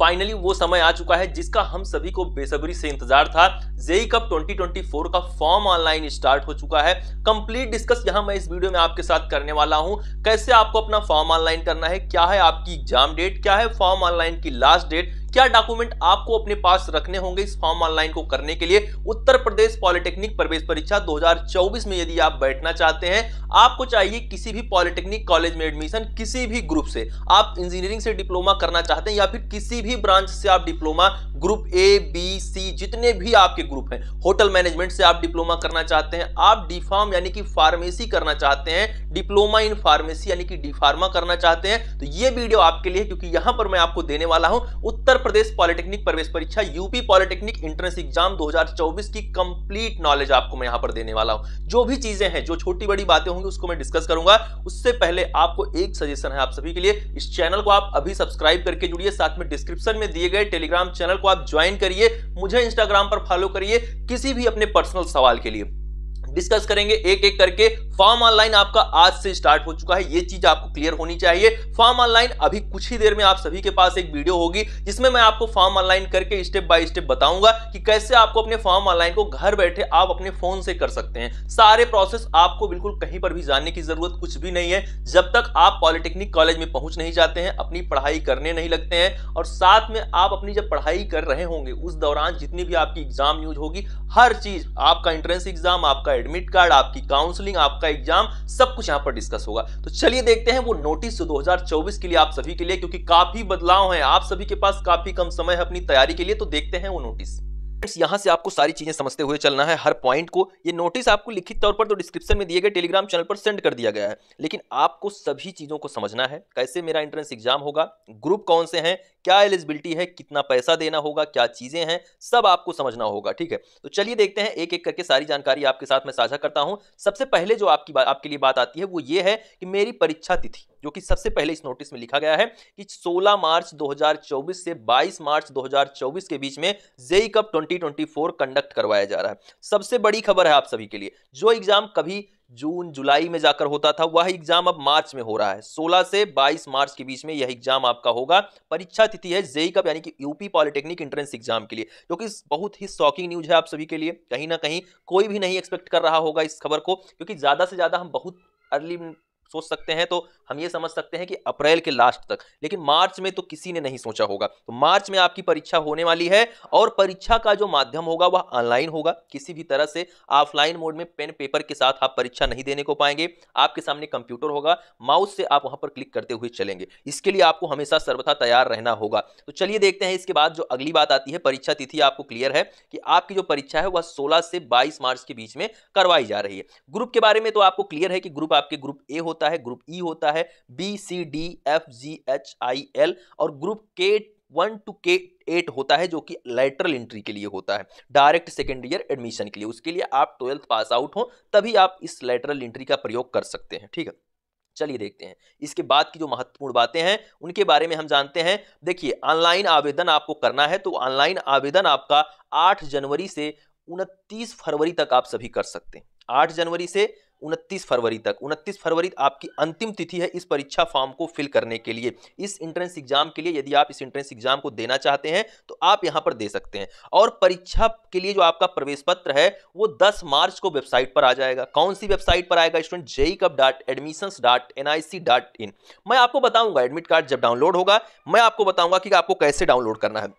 finally वो समय आ चुका है जिसका हम सभी को बेसब्री से इंतजार था जेई कप 2024 का फॉर्म ऑनलाइन स्टार्ट हो चुका है कंप्लीट डिस्कस यहां मैं इस वीडियो में आपके साथ करने वाला हूं कैसे आपको अपना फॉर्म ऑनलाइन करना है क्या है आपकी एग्जाम डेट क्या है फॉर्म ऑनलाइन की लास्ट डेट क्या डॉक्यूमेंट आपको अपने पास रखने होंगे इस फॉर्म ऑनलाइन को करने के लिए उत्तर प्रदेश पॉलिटेक्निक प्रवेश परीक्षा 2024 में यदि आप बैठना चाहते हैं आपको चाहिए किसी भी पॉलिटेक्निक कॉलेज में एडमिशन किसी भी ग्रुप से आप इंजीनियरिंग से डिप्लोमा करना चाहते हैं या फिर किसी भी ब्रांच से आप diploma group A B C जितने भी आपके ग्रुप हैं होटल मैनेजमेंट से आप डिप्लोमा करना चाहते हैं आप डी फार्म यानी कि फार्मेसी करना चाहते हैं डिप्लोमा इन फार्मेसी यानी कि डी फार्मा करना चाहते हैं तो ये वीडियो आपके लिए क्योंकि यहां पर मैं आपको देने वाला हूं उत्तर प्रदेश पॉलिटेक्निक प्रवेश परीक्षा यूपी पॉलिटेक्निक एंट्रेंस एग्जाम 2024 की कंप्लीट नॉलेज आपको मैं यहां पर देने वाला हूं जो भी चीजें हैं जो छोटी बड़ी बातें होंगी उसको मैं डिस्कस करूंगा उससे पहले आपको एक सजेशन है आप सभी के लिए इस चैनल को आप अभी सब्सक्राइब करके जुड़िए साथ में डिस्क्रिप्शन में दिए गए टेलीग्राम चैनल को आप ज्वाइन करिए मुझे इंस्टाग्राम पर फॉलो करिए किसी भी अपने पर्सनल सवाल के लिए डिस्कस करेंगे एक एक करके फॉर्म ऑनलाइन आपका आज से स्टार्ट हो चुका है ये चीज आपको क्लियर होनी चाहिए फॉर्म ऑनलाइन अभी कुछ ही देर में आप सभी के पास एक वीडियो होगी जिसमें मैं आपको फॉर्म ऑनलाइन करके स्टेप बाय स्टेप बताऊंगा कि कैसे आपको अपने फॉर्म ऑनलाइन को घर बैठे आप अपने फोन से कर सकते हैं सारे प्रोसेस आपको बिल्कुल कहीं पर भी जानने की जरूरत कुछ भी नहीं है जब तक आप पॉलिटेक्निक कॉलेज में पहुंच नहीं जाते हैं अपनी पढ़ाई करने नहीं लगते हैं और साथ में आप अपनी जब पढ़ाई कर रहे होंगे उस दौरान जितनी भी आपकी एग्जाम यूज होगी हर चीज आपका एंट्रेंस एग्जाम आपका एडमिट कार्ड आपकी काउंसलिंग आपका एग्जाम सब कुछ यहाँ पर डिस्कस होगा तो चलिए देखते हैं वो नोटिस हजार चौबीस के लिए आप सभी के लिए क्योंकि काफी बदलाव है आप सभी के पास काफी कम समय है अपनी तैयारी के लिए तो देखते हैं वो नोटिस यहाँ से आपको सारी चीजें समझते हुए चलना है हर पॉइंट को ये नोटिस आपको लिखित तौर पर तो डिस्क्रिप्शन में दिए गए टेलीग्राम चैनल पर सेंड कर दिया गया है लेकिन आपको सभी चीजों को समझना है कैसे मेरा एंट्रेंस एग्जाम होगा ग्रुप कौन से हैं क्या एलिजिबिलिटी है कितना पैसा देना होगा क्या चीजें हैं सब आपको समझना होगा ठीक है तो चलिए देखते हैं एक एक करके सारी जानकारी आपके साथ में साझा करता हूं सबसे पहले जो आपकी आपके लिए बात आती है वो ये है कि मेरी परीक्षा तिथि जो कि सबसे पहले इस नोटिस में लिखा गया है कि 16 मार्च 2024 से 22 मार्च 2024 के बीच में जेई कप 2024 कंडक्ट करवाया जा रहा है सबसे बड़ी खबर है आप सभी के लिए जो एग्जाम कभी जून जुलाई में जाकर होता था वह एग्जाम अब मार्च में हो रहा है 16 से 22 मार्च के बीच में यह एग्जाम आपका होगा परीक्षा तिथि है जेई कप यानी कि यूपी पॉलिटेक्निक इंट्रेंस एग्जाम के लिए जो कि बहुत ही शॉकिंग न्यूज है आप सभी के लिए कहीं ना कहीं कोई भी नहीं एक्सपेक्ट कर रहा होगा इस खबर को क्योंकि ज़्यादा से ज़्यादा हम बहुत अर्ली सोच सकते हैं तो हम ये समझ सकते हैं कि अप्रैल के लास्ट तक लेकिन मार्च में तो किसी ने नहीं सोचा होगा तो मार्च में आपकी परीक्षा होने वाली है और परीक्षा का जो माध्यम होगा वह ऑनलाइन होगा किसी भी तरह से ऑफलाइन मोड में पेन पेपर के साथ आप परीक्षा नहीं देने को पाएंगे आपके सामने कंप्यूटर होगा माउस से आप वहां पर क्लिक करते हुए चलेंगे इसके लिए आपको हमेशा सर्वथा तैयार रहना होगा तो चलिए देखते हैं इसके बाद जो अगली बात आती है परीक्षा तिथि आपको क्लियर है कि आपकी जो परीक्षा है वह सोलह से बाईस मार्च के बीच में करवाई जा रही है ग्रुप के बारे में तो आपको क्लियर है कि ग्रुप आपके ग्रुप ए होते होता है ग्रुप ई e होता है B C D F G H I L और group K one to K eight होता है जो कि लेटरल एंट्री के लिए होता है डायरेक्ट सेकेंड ईयर एडमिशन के लिए उसके लिए आप ट्वेल्थ पास आउट हो तभी आप इस लेटरल एंट्री का प्रयोग कर सकते हैं ठीक है चलिए देखते हैं इसके बाद की जो महत्वपूर्ण बातें हैं उनके बारे में हम जानते हैं देखिए ऑनलाइन आवेदन आपको करना है तो ऑनलाइन आवेदन आपका 8 जनवरी से 29 फरवरी तक आप सभी कर सकते हैं 8 जनवरी से उनतीस फरवरी तक उनतीस फरवरी आपकी अंतिम तिथि है इस परीक्षा फॉर्म को फिल करने के लिए इस इंट्रेंस एग्जाम के लिए यदि आप इस इंट्रेंस एग्जाम को देना चाहते हैं तो आप यहाँ पर दे सकते हैं और परीक्षा के लिए जो आपका प्रवेश पत्र है वो दस मार्च को वेबसाइट पर आ जाएगा कौन सी वेबसाइट पर आएगा student JE dot dot N I C dot in मैं आपको बताऊंगा एडमिट कार्ड जब डाउनलोड होगा मैं आपको बताऊंगा कि आपको कैसे डाउनलोड करना है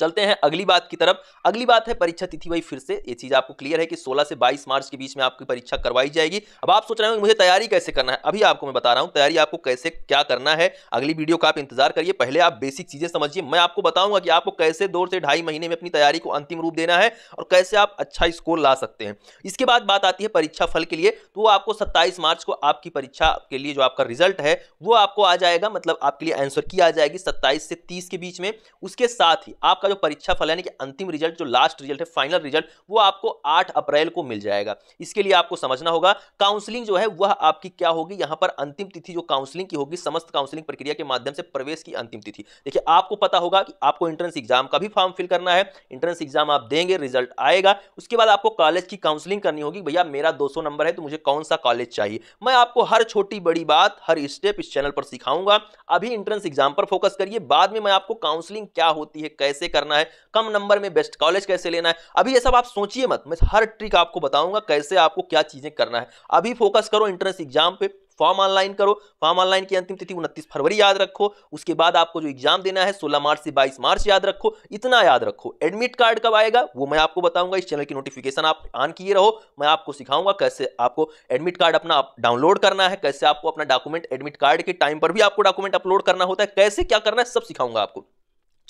चलते हैं अगली बात की तरफ अगली बात है परीक्षा तिथि भाई फिर से ये चीज़ आपको क्लियर है कि 16 से 22 मार्च के बीच में आपकी परीक्षा करवाई जाएगी अब आप सोच रहे हो मुझे तैयारी कैसे करना है अभी आपको मैं बता रहा हूं तैयारी आपको कैसे क्या करना है अगली वीडियो का आप इंतजार करिए पहले आप बेसिक चीज़ें समझिए मैं आपको बताऊंगा कि आपको कैसे दो से ढाई महीने में अपनी तैयारी को अंतिम रूप देना है और कैसे आप अच्छा स्कोर ला सकते हैं इसके बाद बात आती है परीक्षा फल के लिए तो आपको सत्ताईस मार्च को आपकी परीक्षा के लिए जो आपका रिजल्ट है वो आपको आ जाएगा मतलब आपके लिए आंसर की आ जाएगी सत्ताईस से तीस के बीच में उसके साथ ही आपका जो परीक्षा फल यानी कि अंतिम रिजल्ट जो लास्ट रिजल्ट है फाइनल रिजल्ट वो आपको आठ अप्रैल को मिल जाएगा इसके लिए आपको समझना होगा काउंसलिंग जो है वह आपकी क्या होगी यहां पर अंतिम तिथि जो काउंसलिंग की होगी समस्त काउंसलिंग प्रक्रिया के माध्यम से प्रवेश की अंतिम तिथि देखिए आपको पता होगा कि आपको एंट्रेंस एग्जाम का भी फॉर्म फिल करना है एंट्रेंस एग्जाम आप देंगे रिजल्ट आएगा उसके बाद आपको कॉलेज की काउंसलिंग करनी होगी भैया मेरा दो नंबर है तो मुझे कौन सा कॉलेज चाहिए मैं आपको हर छोटी बड़ी बात हर स्टेप इस चैनल पर सिखाऊंगा अभी एंट्रेंस एग्जाम पर फोकस करिए बाद में मैं आपको काउंसलिंग क्या होती है कैसे करना है कम नंबर में बेस्ट कॉलेज कैसे लेना है अभी ये सब आप सोचिए मत मैं हर ट्रिक आपको बताऊंगा कैसे आपको क्या चीजें करना है अभी फोकस करो एंट्रेंस एग्जाम पे फॉर्म ऑनलाइन करो फॉर्म ऑनलाइन की अंतिम तिथि उनतीस फरवरी याद रखो उसके बाद आपको जो एग्जाम देना है 16 मार्च से 22 मार्च याद रखो इतना याद रखो एडमिट कार्ड कब आएगा वो मैं आपको बताऊंगा इस चैनल की नोटिफिकेशन आप ऑन किए रहो मैं आपको सिखाऊंगा कैसे आपको एडमिट कार्ड अपना डाउनलोड करना है कैसे आपको अपना डॉक्यूमेंट एडमिट कार्ड के टाइम पर भी आपको डॉक्यूमेंट अपलोड करना होता है कैसे क्या करना है सब सिखाऊंगा आपको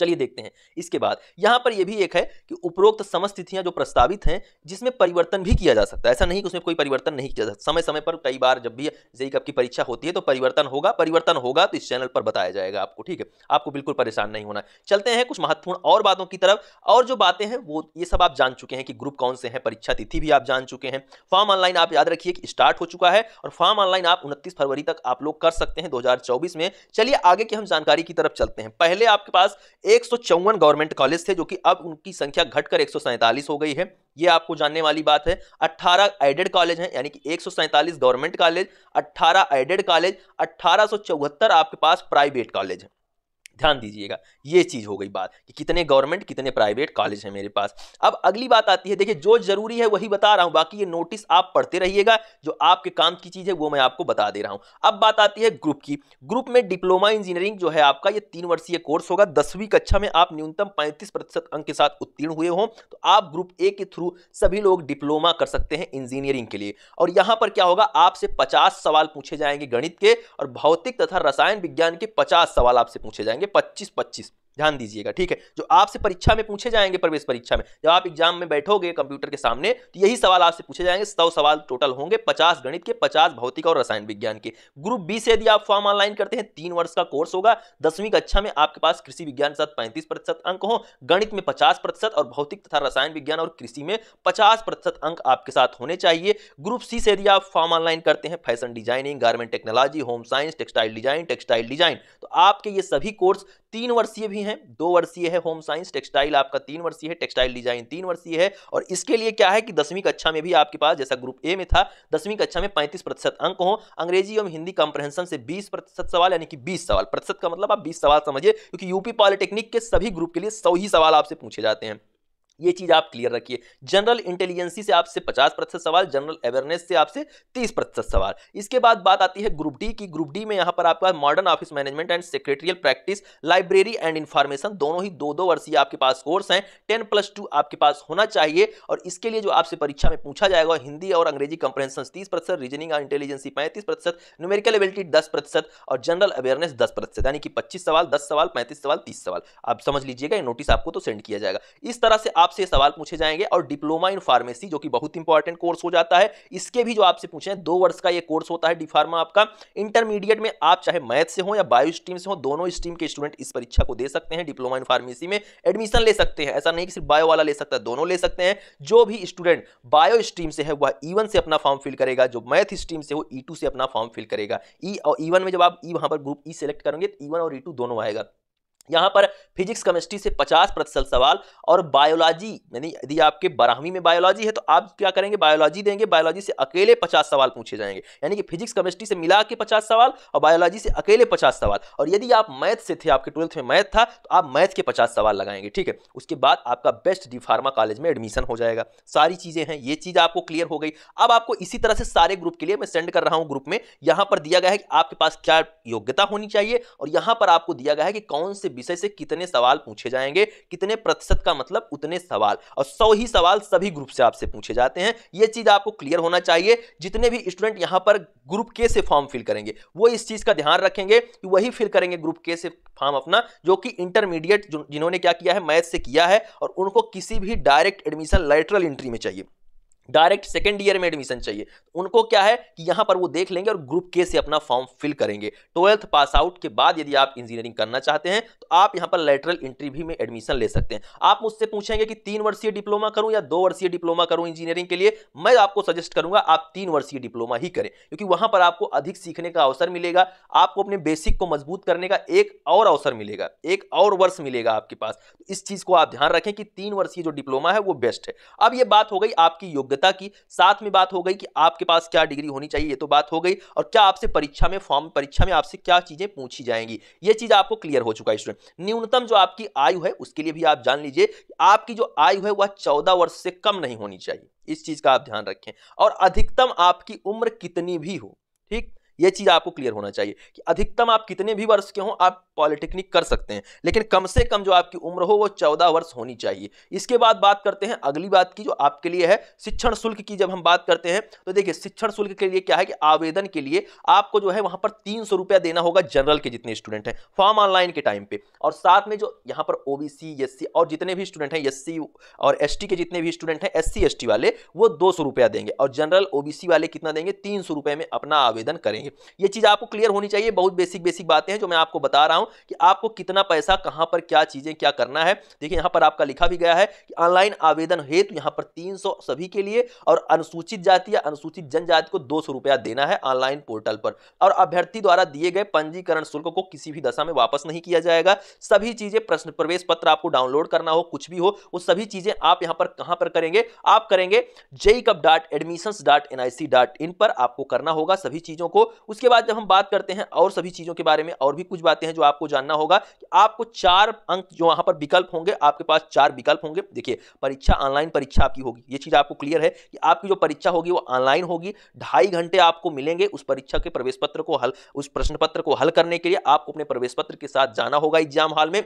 चलिए देखते हैं इसके बाद यहां पर यह भी एक है कि उपरोक्त समस्त तिथियां जो प्रस्तावित हैं जिसमें परिवर्तन भी किया जा सकता है ऐसा नहीं कि उसमें कोई परिवर्तन नहीं किया जा सकता समय समय पर कई बार जब भी जेई कप की परीक्षा होती है तो परिवर्तन होगा परिवर्तन होगा तो इस चैनल पर बताया जाएगा आपको ठीक है आपको बिल्कुल परेशान नहीं होना चलते हैं कुछ महत्वपूर्ण और बातों की तरफ और जो बातें हैं वो ये सब आप जान चुके हैं कि ग्रुप कौन से हैं परीक्षा तिथि भी आप जान चुके हैं फॉर्म ऑनलाइन आप याद रखिए कि स्टार्ट हो चुका है और फॉर्म ऑनलाइन आप उनतीस फरवरी तक आप लोग कर सकते हैं दो में चलिए आगे की हम जानकारी की तरफ चलते हैं पहले आपके पास एक गवर्नमेंट कॉलेज थे जो कि अब उनकी संख्या घटकर एक हो गई है ये आपको जानने वाली बात है 18 एडेड कॉलेज हैं यानी कि एक गवर्नमेंट कॉलेज 18 एडेड कॉलेज अट्ठारह आपके पास प्राइवेट कॉलेज है ध्यान दीजिएगा ये चीज़ हो गई बात कि कितने गवर्नमेंट कितने प्राइवेट कॉलेज हैं मेरे पास अब अगली बात आती है देखिए जो जरूरी है वही बता रहा हूं बाकी ये नोटिस आप पढ़ते रहिएगा जो आपके काम की चीज़ है वो मैं आपको बता दे रहा हूं अब बात आती है ग्रुप की ग्रुप में डिप्लोमा इंजीनियरिंग जो है आपका ये तीन वर्षीय कोर्स होगा दसवीं कक्षा में आप न्यूनतम पैंतीस प्रतिशत अंक के साथ उत्तीर्ण हुए हों तो आप ग्रुप ए के थ्रू सभी लोग डिप्लोमा कर सकते हैं इंजीनियरिंग के लिए और यहाँ पर क्या होगा आपसे पचास सवाल पूछे जाएंगे गणित के और भौतिक तथा रसायन विज्ञान के पचास सवाल आपसे पूछे जाएंगे पच्चीस पच्चीस ध्यान दीजिएगा ठीक है जो आपसे परीक्षा में पूछे जाएंगे प्रवेश परीक्षा में जब आप एग्जाम में बैठोगे कंप्यूटर के सामने तो यही सवाल आपसे पूछे जाएंगे सौ सवाल टोटल होंगे पचास गणित के पचास भौतिक और रसायन विज्ञान के ग्रुप बी से यदि आप फॉर्म ऑनलाइन करते हैं तीन वर्ष का कोर्स होगा दसवीं कक्षा में आपके पास कृषि विज्ञान के साथ पैंतीस अंक हो गणित में पचास और भौतिक तथा रसायन विज्ञान और कृषि में पचास अंक आपके साथ होने चाहिए ग्रुप सी से यदि आप फॉर्म ऑनलाइन करते हैं fashion designing garment technology home science textile design textile design तो आपके ये सभी कोर्स तीन वर्षीय भी हैं है दो वर्षीय है होम साइंस टेक्सटाइल आपका तीन वर्षीय है टेक्सटाइल डिजाइन तीन वर्षीय है और इसके लिए क्या है कि दसवीं कक्षा में भी आपके पास जैसा ग्रुप ए में था दसवीं कक्षा में पैंतीस प्रतिशत अंक हो अंग्रेजी एवं हिंदी कॉम्प्रहेंशन से बीस प्रतिशत सवाल यानी कि बीस सवाल प्रतिशत का मतलब आप बीस सवाल समझिए क्योंकि यूपी पॉलिटेक्निक के सभी ग्रुप के लिए सौ ही सवाल आपसे पूछे जाते हैं ये चीज आप क्लियर रखिए जनरल इंटेलिजेंसी से आपसे 50 प्रतिशत सवाल जनरल अवेयरनेस से आपसे 30 प्रतिशत सवाल इसके बाद बात आती है ग्रुप डी की ग्रुप डी में यहां पर आपका modern office management and secretarial practice library and information दोनों ही दो दो वर्षीय आपके पास कोर्स हैं टेन प्लस टू आपके पास होना चाहिए और इसके लिए जो आपसे परीक्षा में पूछा जाएगा हिंदी और अंग्रेजी कंप्रेंसन तीस प्रतिशत रीजनिंग और इंटेलिजेंसी पैंतीस प्रतिशत न्यूमेरिकल एबिलिटी दस प्रतिशत और जनरल अवेयरनेस दस प्रतिशत यानी कि पच्चीस सवाल दस सवाल पैंतीस सवाल तीस सवाल आप समझ लीजिएगा ये नोटिस आपको तो सेंड किया जाएगा इस तरह से आप आपसे सवाल पूछे जाएंगे और डिप्लोमा इन फार्मेसी जो कि बहुत इंपॉर्टेंट कोर्स हो जाता है इसके भी जो आपसे पूछे दो वर्ष का ये कोर्स होता है डिफार्मा आपका इंटरमीडिएट में आप चाहे मैथ से हो या बायो स्ट्रीम से हो दोनों स्ट्रीम के स्टूडेंट इस परीक्षा को दे सकते हैं डिप्लोमा इन फार्मेसी में एडमिशन ले सकते हैं ऐसा नहीं कि सिर्फ बायो वाला ले सकता है दोनों ले सकते हैं जो भी स्टूडेंट बायो स्ट्रीम से है वह ई e से अपना फॉर्म फिल करेगा जो मैथ स्ट्रीम से हो ई e से अपना फॉर्म फिल करेगा ई e और ई में जब आप ई वहां पर ग्रुप ई सेलेक्ट करेंगे तो ई और ई दोनों आएगा यहाँ पर फिजिक्स केमिस्ट्री से 50 प्रतिशत सवाल और बायोलॉजी यानी यदि आपके बारहवीं में बायोलॉजी है तो आप क्या करेंगे बायोलॉजी देंगे बायोलॉजी से अकेले 50 सवाल पूछे जाएंगे यानी कि फिजिक्स केमिस्ट्री से मिला के 50 सवाल और बायोलॉजी से अकेले 50 सवाल और यदि आप मैथ से थे आपके ट्वेल्थ में मैथ था तो आप मैथ के पचास सवाल लगाएंगे ठीक है उसके बाद आपका बेस्ट डी फार्मा कॉलेज में एडमिशन हो जाएगा सारी चीज़ें हैं ये चीज़ आपको क्लियर हो गई अब आपको इसी तरह से सारे ग्रुप के लिए मैं सेंड कर रहा हूँ ग्रुप में यहाँ पर दिया गया है कि आपके पास क्या योग्यता होनी चाहिए और यहाँ पर आपको दिया गया है कि कौन से विषय से कितने सवाल पूछे जाएंगे कितने प्रतिशत का मतलब उतने सवाल और सौ ही सवाल सभी ग्रुप से आपसे पूछे जाते हैं ये चीज आपको क्लियर होना चाहिए जितने भी स्टूडेंट यहां पर ग्रुप के से फॉर्म फिल करेंगे वो इस चीज का ध्यान रखेंगे कि वही फिल करेंगे ग्रुप के से फॉर्म अपना जो कि इंटरमीडिएट जिन्होंने क्या किया है मैथ से किया है और उनको किसी भी डायरेक्ट एडमिशन लेटरल एंट्री में चाहिए डायरेक्ट सेकेंड ईयर में एडमिशन चाहिए उनको क्या है कि यहाँ पर वो देख लेंगे और ग्रुप के से अपना फॉर्म फिल करेंगे ट्वेल्थ पास आउट के बाद यदि आप इंजीनियरिंग करना चाहते हैं तो आप यहाँ पर लेटरल इंट्री भी में एडमिशन ले सकते हैं आप मुझसे पूछेंगे कि तीन वर्षीय डिप्लोमा करूँ या दो वर्षीय डिप्लोमा करूँ इंजीनियरिंग के लिए मैं आपको सजेस्ट करूँगा आप तीन वर्षीय डिप्लोमा ही करें क्योंकि वहाँ पर आपको अधिक सीखने का अवसर मिलेगा आपको अपने बेसिक को मजबूत करने का एक और अवसर मिलेगा एक और वर्ष मिलेगा आपके पास इस चीज़ को आप ध्यान रखें कि तीन वर्षीय जो डिप्लोमा है वो बेस्ट है अब ये बात हो गई आपकी योग्यता योग्यता की साथ में बात हो गई कि आपके पास क्या डिग्री होनी चाहिए ये तो बात हो गई और क्या आपसे परीक्षा में फॉर्म परीक्षा में आपसे क्या चीज़ें पूछी जाएंगी ये चीज़ आपको क्लियर हो चुका है स्टूडेंट न्यूनतम जो आपकी आयु है उसके लिए भी आप जान लीजिए आपकी जो आयु है वह चौदह वर्ष से कम नहीं होनी चाहिए इस चीज़ का आप ध्यान रखें और अधिकतम आपकी उम्र कितनी भी हो ठीक ये चीज़ आपको क्लियर होना चाहिए कि अधिकतम आप कितने भी वर्ष के हों आप पॉलिटेक्निक कर सकते हैं लेकिन कम से कम जो आपकी उम्र हो वो चौदह वर्ष होनी चाहिए इसके बाद बात करते हैं अगली बात की जो आपके लिए है शिक्षण शुल्क की जब हम बात करते हैं तो देखिए शिक्षण शुल्क के लिए क्या है कि आवेदन के लिए आपको जो है वहां पर तीन सौ रुपया देना होगा जनरल के जितने स्टूडेंट हैं फॉर्म ऑनलाइन के टाइम पे और साथ में जो यहाँ पर ओबीसी एससी और जितने भी स्टूडेंट हैं एससी और एसटी के जितने भी स्टूडेंट हैं एससी एसटी वाले वो दो सौ रुपया देंगे और जनरल ओबीसी वाले कितना देंगे तीन सौ रुपए में अपना आवेदन करेंगे देंगे ये चीज़ आपको क्लियर होनी चाहिए बहुत बेसिक बेसिक बातें हैं जो मैं आपको बता रहा हूं कि आपको कितना पैसा कहां पर क्या चीज़ें क्या करना है देखिए यहां पर आपका लिखा भी गया है कि ऑनलाइन आवेदन हेतु यहां पर तीन सभी के लिए और अनुसूचित जाति या अनुसूचित जनजाति को दो रुपया देना है ऑनलाइन पोर्टल पर और अभ्यर्थी द्वारा दिए गए पंजीकरण शुल्क को किसी भी दशा में वापस नहीं किया जाएगा सभी चीज़ें प्रश्न प्रवेश पत्र आपको डाउनलोड करना हो कुछ भी हो वो सभी चीज़ें आप यहां पर कहां पर करेंगे आप करेंगे JE dot admission dot N dot in पर आपको करना होगा सभी चीज़ों को उसके बाद जब हम बात करते हैं और सभी चीज़ों के बारे में और भी कुछ बातें हैं जो आपको जानना होगा कि आपको चार अंक जो वहां पर विकल्प होंगे आपके पास चार विकल्प होंगे देखिए परीक्षा ऑनलाइन परीक्षा आपकी होगी ये चीज़ आपको क्लियर है कि आपकी जो परीक्षा होगी वो ऑनलाइन होगी ढाई घंटे आपको मिलेंगे उस परीक्षा के प्रवेश पत्र को हल उस प्रश्न पत्र को हल करने के लिए आपको अपने प्रवेश पत्र के साथ जाना होगा एग्जाम हॉल में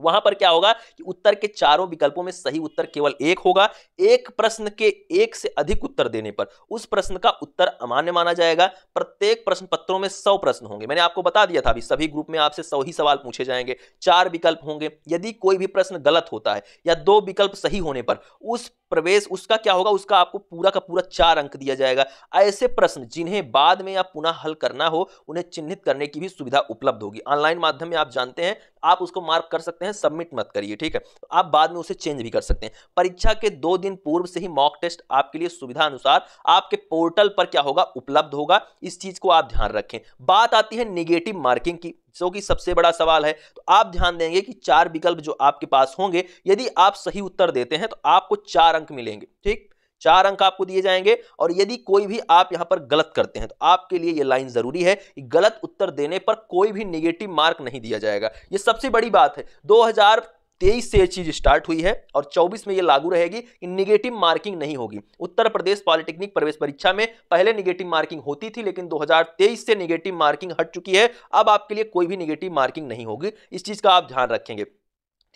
वहां पर क्या होगा कि उत्तर के चारों विकल्पों में सही उत्तर केवल एक होगा एक प्रश्न के एक से अधिक उत्तर देने पर उस प्रश्न का उत्तर अमान्य माना जाएगा प्रत्येक प्रश्न पत्रों में सौ प्रश्न होंगे मैंने आपको बता दिया था अभी सभी ग्रुप में आपसे सौ ही सवाल पूछे जाएंगे चार विकल्प होंगे यदि कोई भी प्रश्न गलत होता है या दो विकल्प सही होने पर उस प्रवेश उसका क्या होगा उसका आपको पूरा का पूरा चार अंक दिया जाएगा ऐसे प्रश्न जिन्हें बाद में या पुनः हल करना हो उन्हें चिन्हित करने की भी सुविधा उपलब्ध होगी ऑनलाइन माध्यम में आप जानते हैं आप उसको मार्क कर सकते हैं है सबमिट मत करिए ठीक है तो आप बाद में उसे चेंज भी कर सकते हैं परीक्षा के दो दिन पूर्व से ही मॉक टेस्ट आपके लिए सुविधा अनुसार आपके पोर्टल पर क्या होगा उपलब्ध होगा इस चीज को आप ध्यान रखें बात आती है निगेटिव मार्किंग की जो कि सबसे बड़ा सवाल है तो आप ध्यान देंगे कि चार विकल्प जो आपके पास होंगे यदि आप सही उत्तर देते हैं तो आपको चार अंक मिलेंगे ठीक चार अंक आपको दिए जाएंगे और यदि कोई भी आप यहां पर गलत करते हैं तो आपके लिए यह लाइन जरूरी है गलत उत्तर देने पर कोई भी निगेटिव मार्क नहीं दिया जाएगा यह सबसे बड़ी बात है दो तेईस से यह चीज स्टार्ट हुई है और 24 में यह लागू रहेगी कि निगेटिव मार्किंग नहीं होगी उत्तर प्रदेश पॉलिटेक्निक प्रवेश परीक्षा में पहले निगेटिव मार्किंग होती थी लेकिन 2023 से निगेटिव मार्किंग हट चुकी है अब आपके लिए कोई भी निगेटिव मार्किंग नहीं होगी इस चीज का आप ध्यान रखेंगे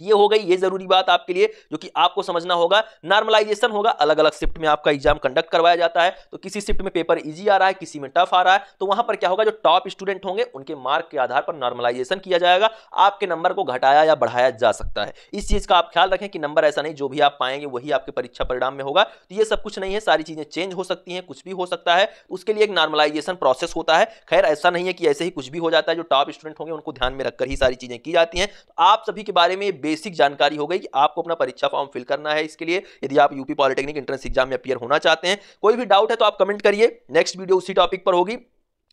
ये हो गई ये जरूरी बात आपके लिए जो कि आपको समझना होगा नॉर्मलाइजेशन होगा अलग अलग शिफ्ट में आपका एग्जाम कंडक्ट करवाया जाता है तो किसी शिफ्ट में पेपर इजी आ रहा है किसी में टफ आ रहा है तो वहां पर क्या होगा जो टॉप स्टूडेंट होंगे उनके मार्क के आधार पर नॉर्मलाइजेशन किया जाएगा आपके नंबर को घटाया या बढ़ाया जा सकता है इस चीज का आप ख्याल रखें कि नंबर ऐसा नहीं जो भी आप पाएंगे वही आपके परीक्षा परिणाम में होगा तो ये सब कुछ नहीं है सारी चीजें चेंज हो सकती हैं कुछ भी हो सकता है उसके लिए एक नॉर्मलाइजेशन प्रोसेस होता है खैर ऐसा नहीं है कि ऐसे ही कुछ भी हो जाता है जो टॉप स्टूडेंट होंगे उनको ध्यान में रखकर ही सारी चीजें की जाती हैं आप सभी के बारे में बेसिक जानकारी हो गई कि आपको अपना परीक्षा फॉर्म फिल करना है इसके लिए यदि आप यूपी पॉलिटेक्निक एंट्रेंस एग्जाम में अपियर होना चाहते हैं कोई भी डाउट है तो आप कमेंट करिए नेक्स्ट वीडियो उसी टॉपिक पर होगी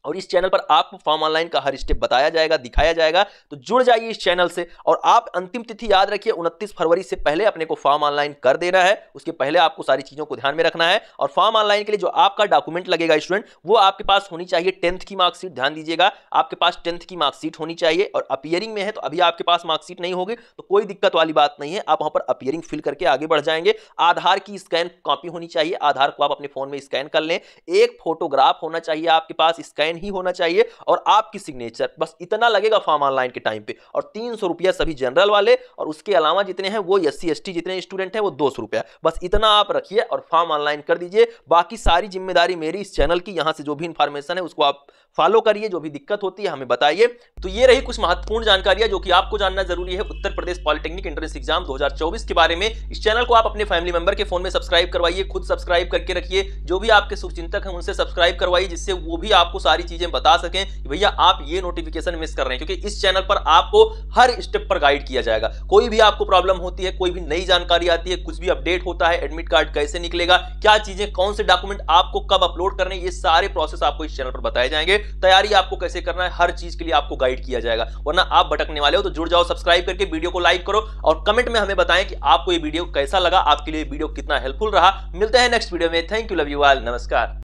और इस चैनल पर आपको फॉर्म ऑनलाइन का हर स्टेप बताया जाएगा दिखाया जाएगा तो जुड़ जाइए इस चैनल से और आप अंतिम तिथि याद रखिए 29 फरवरी से पहले अपने को फॉर्म ऑनलाइन कर देना है उसके पहले आपको सारी चीज़ों को ध्यान में रखना है और फॉर्म ऑनलाइन के लिए जो आपका डॉक्यूमेंट लगेगा स्टूडेंट वो आपके पास होनी चाहिए टेंथ की मार्कशीट ध्यान दीजिएगा आपके पास टेंथ की मार्कशीट होनी चाहिए और अपियरिंग में है तो अभी आपके पास मार्कशीट नहीं होगी तो कोई दिक्कत वाली बात नहीं है आप वहां पर अपियरिंग फिल करके आगे बढ़ जाएंगे आधार की स्कैन कॉपी होनी चाहिए आधार को आप अपने फोन में स्कैन कर लें एक फोटोग्राफ होना चाहिए आपके पास स्कैन साइन ही होना चाहिए और आपकी सिग्नेचर बस इतना लगेगा फॉर्म ऑनलाइन के टाइम पे और तीन सौ रुपया सभी जनरल वाले और उसके अलावा जितने हैं वो एस सी जितने स्टूडेंट हैं वो दो सौ रुपया बस इतना आप रखिए और फॉर्म ऑनलाइन कर दीजिए बाकी सारी जिम्मेदारी मेरी इस चैनल की यहाँ से जो भी इन्फॉर्मेशन है उसको आप फॉलो करिए जो भी दिक्कत होती है हमें बताइए तो ये रही कुछ महत्वपूर्ण जानकारियां जो कि आपको जानना जरूरी है Uttar Pradesh polytechnic entrance exam 2024 के बारे में इस चैनल को आप अपने फैमिली मेंबर के फोन में सब्सक्राइब करवाइए खुद सब्सक्राइब करके रखिए जो भी आपके शुभचिंतक हैं उनसे सब्सक्राइब करवाइए जिससे वो भी आपको सारी सारी चीजें बता सकें कि भैया आप ये नोटिफिकेशन मिस कर रहे हैं क्योंकि इस चैनल पर आपको हर स्टेप पर गाइड किया जाएगा कोई भी आपको प्रॉब्लम होती है कोई भी नई जानकारी आती है कुछ भी अपडेट होता है एडमिट कार्ड कैसे निकलेगा क्या चीजें कौन से डॉक्यूमेंट आपको कब अपलोड करने ये सारे प्रोसेस आपको इस चैनल पर बताए जाएंगे तैयारी आपको कैसे करना है हर चीज के लिए आपको गाइड किया जाएगा वरना आप भटकने वाले हो तो जुड़ जाओ सब्सक्राइब करके वीडियो को लाइक करो और कमेंट में हमें बताएं कि आपको ये वीडियो कैसा लगा आपके लिए वीडियो कितना हेल्पफुल रहा मिलते हैं नेक्स्ट वीडियो में thank you love you all नमस्कार